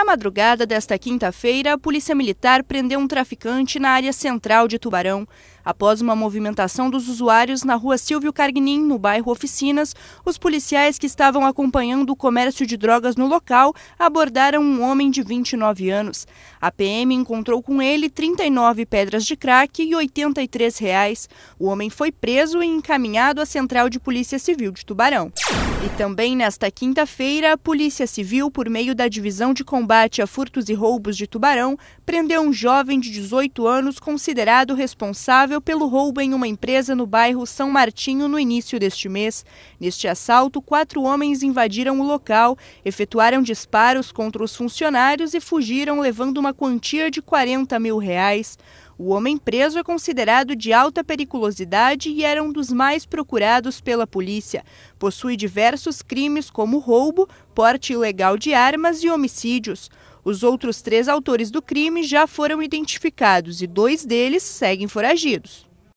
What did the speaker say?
Na madrugada desta quinta-feira, a Polícia Militar prendeu um traficante na área central de Tubarão. Após uma movimentação dos usuários na rua Silvio Carguinim, no bairro Oficinas, os policiais que estavam acompanhando o comércio de drogas no local abordaram um homem de 29 anos. A PM encontrou com ele 39 pedras de crack e 83. Reais. O homem foi preso e encaminhado à Central de Polícia Civil de Tubarão. E também nesta quinta-feira, a Polícia Civil, por meio da Divisão de Combate a Furtos e Roubos de Tubarão, prendeu um jovem de 18 anos considerado responsável responsável pelo roubo em uma empresa no bairro São Martinho no início deste mês. Neste assalto, quatro homens invadiram o local, efetuaram disparos contra os funcionários e fugiram levando uma quantia de 40 mil reais. O homem preso é considerado de alta periculosidade e era um dos mais procurados pela polícia. Possui diversos crimes, como roubo, porte ilegal de armas e homicídios. Os outros três autores do crime já foram identificados e dois deles seguem foragidos.